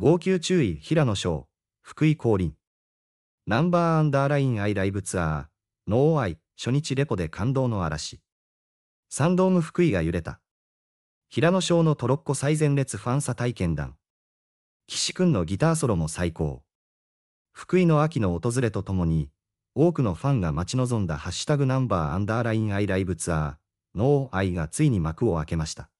号泣注意平野翔、福井降臨。ナンバーアンダーライン愛ライブツアー、ノーアイ、初日レポで感動の嵐。サンドーム福井が揺れた。平野翔のトロッコ最前列ファンサ体験談。岸くんのギターソロも最高。福井の秋の訪れとともに、多くのファンが待ち望んだハッシュタグナンバーアンダーラインアイライブツアー、ノーアイがついに幕を開けました。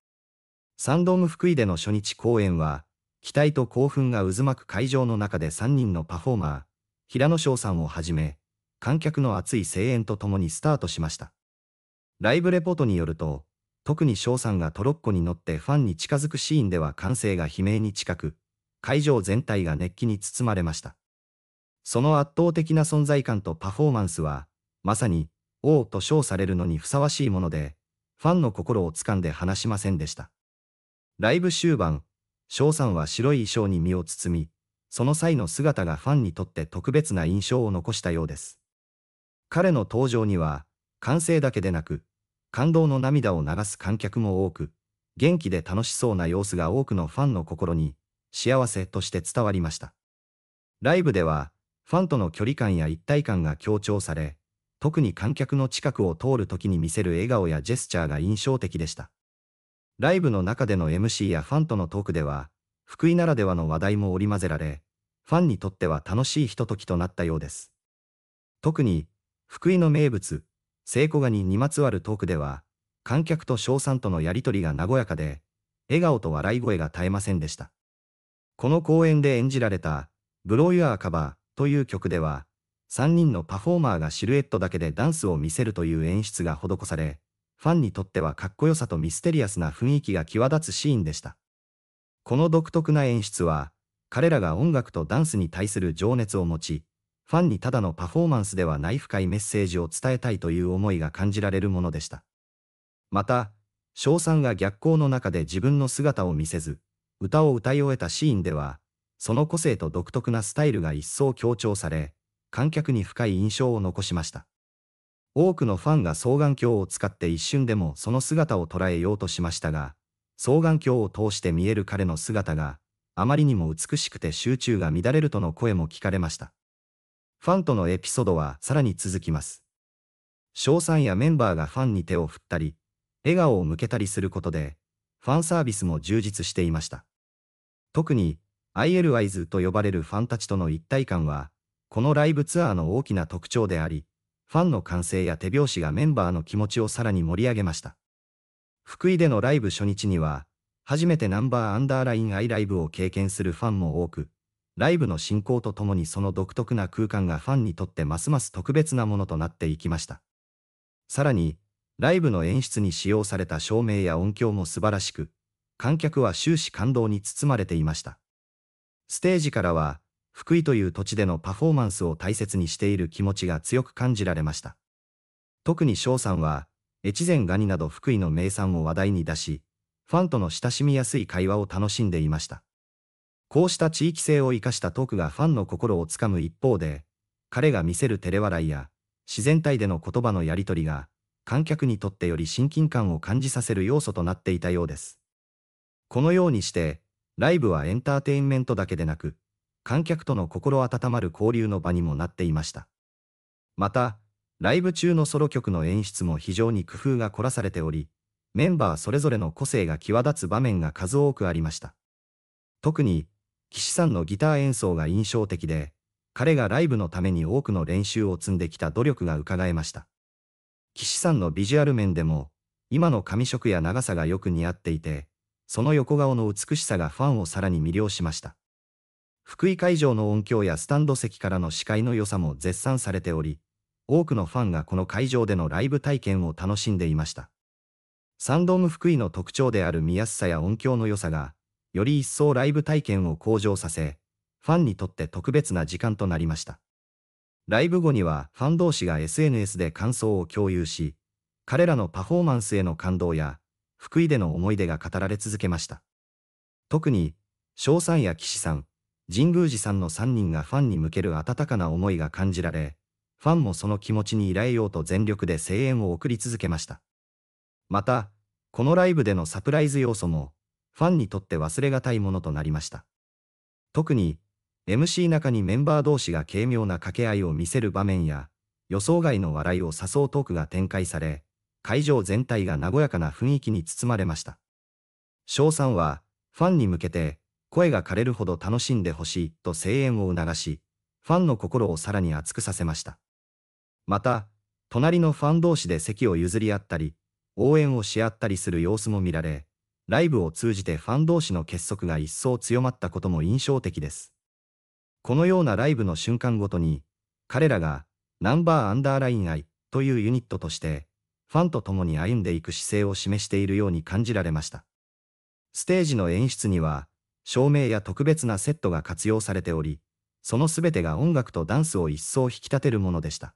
サンドーム福井での初日公演は、期待と興奮が渦巻く会場の中で3人のパフォーマー、平野翔さんをはじめ、観客の熱い声援とともにスタートしました。ライブレポートによると、特に翔さんがトロッコに乗ってファンに近づくシーンでは歓声が悲鳴に近く、会場全体が熱気に包まれました。その圧倒的な存在感とパフォーマンスは、まさに、王と称されるのにふさわしいもので、ファンの心をつかんで話しませんでした。ライブ終盤、翔さんは白い衣装に身を包み、その際の姿がファンにとって特別な印象を残したようです。彼の登場には、歓声だけでなく、感動の涙を流す観客も多く、元気で楽しそうな様子が多くのファンの心に、幸せとして伝わりました。ライブでは、ファンとの距離感や一体感が強調され、特に観客の近くを通る時に見せる笑顔やジェスチャーが印象的でした。ライブの中での MC やファンとのトークでは、福井ならではの話題も織り交ぜられ、ファンにとっては楽しいひとときとなったようです。特に、福井の名物、聖子ガニにまつわるトークでは、観客と賞賛とのやりとりが和やかで、笑顔と笑い声が絶えませんでした。この公演で演じられた、ブローユアーカバーという曲では、3人のパフォーマーがシルエットだけでダンスを見せるという演出が施され、ファンにとってはかっこよさとミステリアスな雰囲気が際立つシーンでした。この独特な演出は、彼らが音楽とダンスに対する情熱を持ち、ファンにただのパフォーマンスではない深いメッセージを伝えたいという思いが感じられるものでした。また、翔さんが逆光の中で自分の姿を見せず、歌を歌い終えたシーンでは、その個性と独特なスタイルが一層強調され、観客に深い印象を残しました。多くのファンが双眼鏡を使って一瞬でもその姿を捉えようとしましたが、双眼鏡を通して見える彼の姿が、あまりにも美しくて集中が乱れるとの声も聞かれました。ファンとのエピソードはさらに続きます。賞賛やメンバーがファンに手を振ったり、笑顔を向けたりすることで、ファンサービスも充実していました。特に、IL i z と呼ばれるファンたちとの一体感は、このライブツアーの大きな特徴であり、ファンの歓声や手拍子がメンバーの気持ちをさらに盛り上げました。福井でのライブ初日には、初めてナンバーアンダーラインアイライブを経験するファンも多く、ライブの進行とともにその独特な空間がファンにとってますます特別なものとなっていきました。さらに、ライブの演出に使用された照明や音響も素晴らしく、観客は終始感動に包まれていました。ステージからは、福井という土地でのパフォーマンスを大切にしている気持ちが強く感じられました。特に翔さんは、越前ガニなど福井の名産を話題に出し、ファンとの親しみやすい会話を楽しんでいました。こうした地域性を生かしたトークがファンの心をつかむ一方で、彼が見せる照れ笑いや、自然体での言葉のやりとりが、観客にとってより親近感を感じさせる要素となっていたようです。このようにして、ライブはエンターテインメントだけでなく、観客との心温まる交流の場にもなっていました。また、ライブ中のソロ曲の演出も非常に工夫が凝らされており、メンバーそれぞれの個性が際立つ場面が数多くありました。特に、岸さんのギター演奏が印象的で、彼がライブのために多くの練習を積んできた努力が伺えました。岸さんのビジュアル面でも、今の髪色や長さがよく似合っていて、その横顔の美しさがファンをさらに魅了しました。福井会場の音響やスタンド席からの視界の良さも絶賛されており、多くのファンがこの会場でのライブ体験を楽しんでいました。サンドーム福井の特徴である見やすさや音響の良さが、より一層ライブ体験を向上させ、ファンにとって特別な時間となりました。ライブ後にはファン同士が SNS で感想を共有し、彼らのパフォーマンスへの感動や、福井での思い出が語られ続けました。特に、翔さんや岸さん、神宮寺さんの3人がファンに向ける温かな思いが感じられ、ファンもその気持ちに依頼ようと全力で声援を送り続けました。また、このライブでのサプライズ要素も、ファンにとって忘れがたいものとなりました。特に、MC 中にメンバー同士が軽妙な掛け合いを見せる場面や、予想外の笑いを誘うトークが展開され、会場全体が和やかな雰囲気に包まれました。翔さんは、ファンに向けて、声が枯れるほど楽しんでほしいと声援を促し、ファンの心をさらに熱くさせました。また、隣のファン同士で席を譲り合ったり、応援をし合ったりする様子も見られ、ライブを通じてファン同士の結束が一層強まったことも印象的です。このようなライブの瞬間ごとに、彼らが、ナンバーアンダーライン愛というユニットとして、ファンと共に歩んでいく姿勢を示しているように感じられました。ステージの演出には、照明や特別なセットが活用されており、その全てが音楽とダンスを一層引き立てるものでした。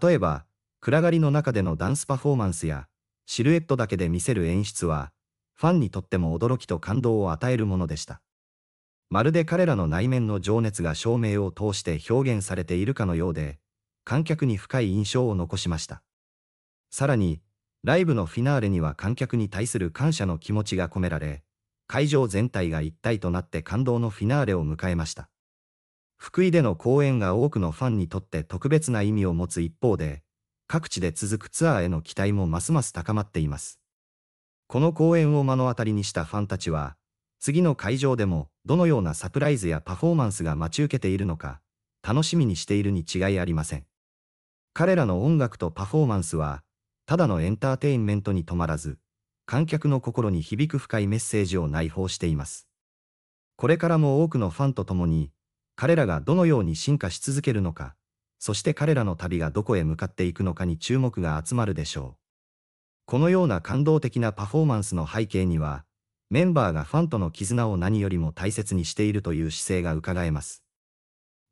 例えば、暗がりの中でのダンスパフォーマンスや、シルエットだけで見せる演出は、ファンにとっても驚きと感動を与えるものでした。まるで彼らの内面の情熱が照明を通して表現されているかのようで、観客に深い印象を残しました。さらに、ライブのフィナーレには観客に対する感謝の気持ちが込められ、会場全体が一体となって感動のフィナーレを迎えました。福井での公演が多くのファンにとって特別な意味を持つ一方で、各地で続くツアーへの期待もますます高まっています。この公演を目の当たりにしたファンたちは、次の会場でもどのようなサプライズやパフォーマンスが待ち受けているのか、楽しみにしているに違いありません。彼らの音楽とパフォーマンスは、ただのエンターテインメントに止まらず、観客の心に響く深いメッセージを内包しています。これからも多くのファンと共に、彼らがどのように進化し続けるのか、そして彼らの旅がどこへ向かっていくのかに注目が集まるでしょう。このような感動的なパフォーマンスの背景には、メンバーがファンとの絆を何よりも大切にしているという姿勢が伺えます。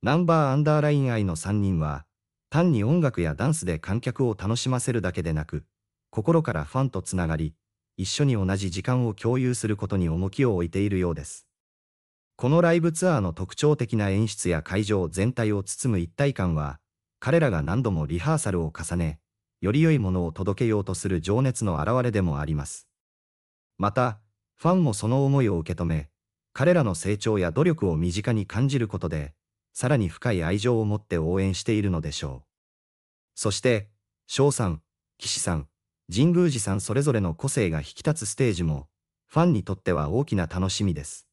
ナンバーアンダーライン愛の3人は、単に音楽やダンスで観客を楽しませるだけでなく、心からファンとつながり、一緒に同じ時間を共有することに重きを置いているようです。このライブツアーの特徴的な演出や会場全体を包む一体感は、彼らが何度もリハーサルを重ね、より良いものを届けようとする情熱の表れでもあります。また、ファンもその思いを受け止め、彼らの成長や努力を身近に感じることで、さらに深い愛情を持って応援しているのでしょう。そして、翔さん、岸さん、神宮寺さんそれぞれの個性が引き立つステージも、ファンにとっては大きな楽しみです。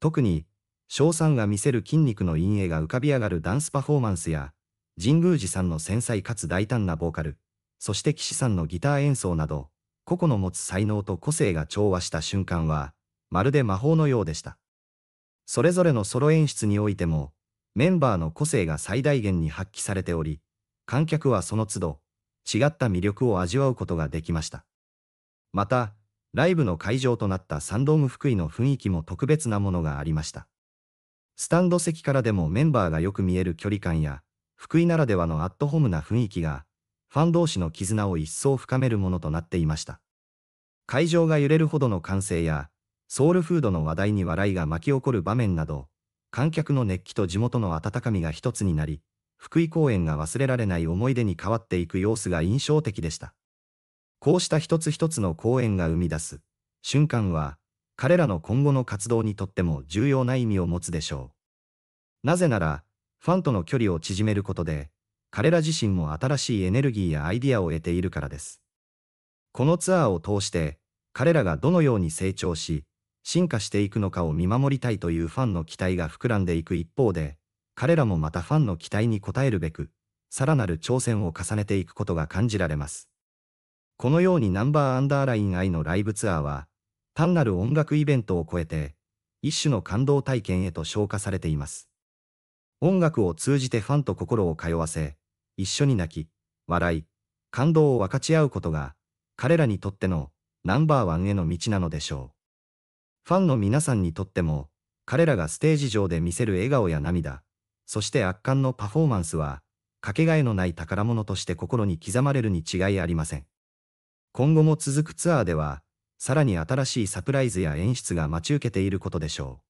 特に、翔さんが見せる筋肉の陰影が浮かび上がるダンスパフォーマンスや、神宮寺さんの繊細かつ大胆なボーカル、そして岸さんのギター演奏など、個々の持つ才能と個性が調和した瞬間は、まるで魔法のようでした。それぞれのソロ演出においても、メンバーの個性が最大限に発揮されており、観客はその都度、違った魅力を味わうことができました。また、ライブの会場となったサンドーム福井の雰囲気も特別なものがありました。スタンド席からでもメンバーがよく見える距離感や、福井ならではのアットホームな雰囲気が、ファン同士の絆を一層深めるものとなっていました。会場が揺れるほどの歓声や、ソウルフードの話題に笑いが巻き起こる場面など、観客の熱気と地元の温かみが一つになり、福井公園が忘れられない思い出に変わっていく様子が印象的でした。こうした一つ一つの公演が生み出す瞬間は、彼らの今後の活動にとっても重要な意味を持つでしょう。なぜなら、ファンとの距離を縮めることで、彼ら自身も新しいエネルギーやアイディアを得ているからです。このツアーを通して、彼らがどのように成長し、進化していくのかを見守りたいというファンの期待が膨らんでいく一方で、彼らもまたファンの期待に応えるべく、さらなる挑戦を重ねていくことが感じられます。このようにナンバーアンダーライン愛のライブツアーは、単なる音楽イベントを超えて、一種の感動体験へと昇華されています。音楽を通じてファンと心を通わせ、一緒に泣き、笑い、感動を分かち合うことが、彼らにとってのナンバーワンへの道なのでしょう。ファンの皆さんにとっても、彼らがステージ上で見せる笑顔や涙、そして圧巻のパフォーマンスは、かけがえのない宝物として心に刻まれるに違いありません。今後も続くツアーでは、さらに新しいサプライズや演出が待ち受けていることでしょ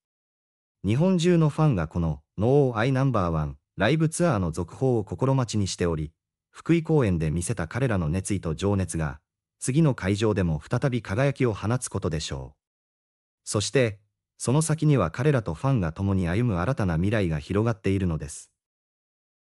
う。日本中のファンがこの No I No.1 ライブツアーの続報を心待ちにしており、福井公演で見せた彼らの熱意と情熱が、次の会場でも再び輝きを放つことでしょう。そして、その先には彼らとファンが共に歩む新たな未来が広がっているのです。